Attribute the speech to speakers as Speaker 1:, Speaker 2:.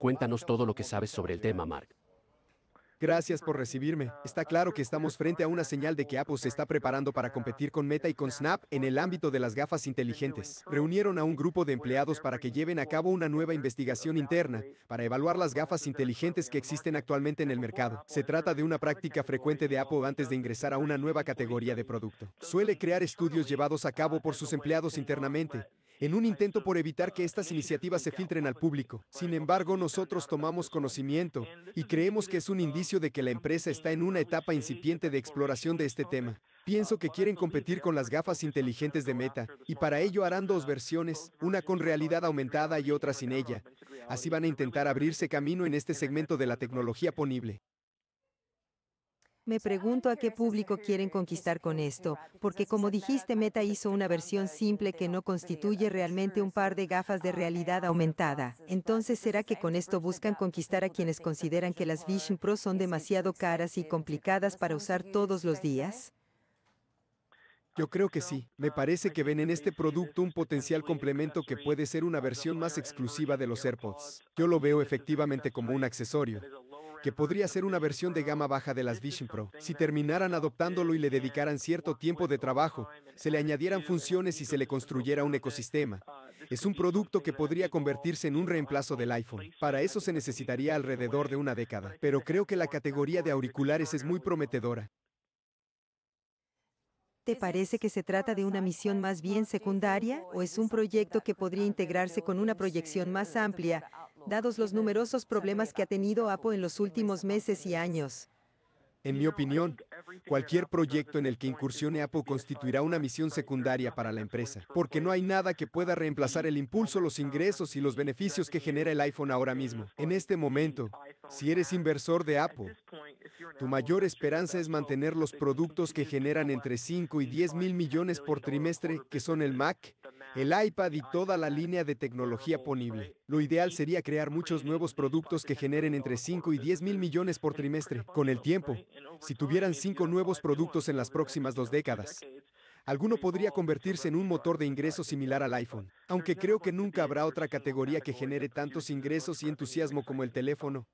Speaker 1: Cuéntanos todo lo que sabes sobre el tema, Mark. Gracias por recibirme. Está claro que estamos frente a una señal de que Apple se está preparando para competir con Meta y con Snap en el ámbito de las gafas inteligentes. Reunieron a un grupo de empleados para que lleven a cabo una nueva investigación interna para evaluar las gafas inteligentes que existen actualmente en el mercado. Se trata de una práctica frecuente de Apple antes de ingresar a una nueva categoría de producto. Suele crear estudios llevados a cabo por sus empleados internamente en un intento por evitar que estas iniciativas se filtren al público. Sin embargo, nosotros tomamos conocimiento y creemos que es un indicio de que la empresa está en una etapa incipiente de exploración de este tema. Pienso que quieren competir con las gafas inteligentes de Meta, y para ello harán dos versiones, una con realidad aumentada y otra sin ella. Así van a intentar abrirse camino en este segmento de la tecnología ponible.
Speaker 2: Me pregunto a qué público quieren conquistar con esto, porque como dijiste, Meta hizo una versión simple que no constituye realmente un par de gafas de realidad aumentada. Entonces, ¿será que con esto buscan conquistar a quienes consideran que las Vision Pro son demasiado caras y complicadas para usar
Speaker 1: todos los días? Yo creo que sí. Me parece que ven en este producto un potencial complemento que puede ser una versión más exclusiva de los AirPods. Yo lo veo efectivamente como un accesorio que podría ser una versión de gama baja de las Vision Pro. Si terminaran adoptándolo y le dedicaran cierto tiempo de trabajo, se le añadieran funciones y se le construyera un ecosistema. Es un producto que podría convertirse en un reemplazo del iPhone. Para eso se necesitaría alrededor de una década, pero creo que la categoría de auriculares es muy prometedora.
Speaker 2: ¿Te parece que se trata de una misión más bien secundaria o es un proyecto que podría integrarse con una proyección más amplia dados los numerosos problemas que ha tenido Apple en los últimos meses y años.
Speaker 1: En mi opinión, cualquier proyecto en el que incursione Apple constituirá una misión secundaria para la empresa, porque no hay nada que pueda reemplazar el impulso, los ingresos y los beneficios que genera el iPhone ahora mismo. En este momento, si eres inversor de Apple, tu mayor esperanza es mantener los productos que generan entre 5 y 10 mil millones por trimestre, que son el Mac, el iPad y toda la línea de tecnología ponible. Lo ideal sería crear muchos nuevos productos que generen entre 5 y 10 mil millones por trimestre, con el tiempo. Si tuvieran cinco nuevos productos en las próximas dos décadas, alguno podría convertirse en un motor de ingresos similar al iPhone, aunque creo que nunca habrá otra categoría que genere tantos ingresos y entusiasmo como el teléfono.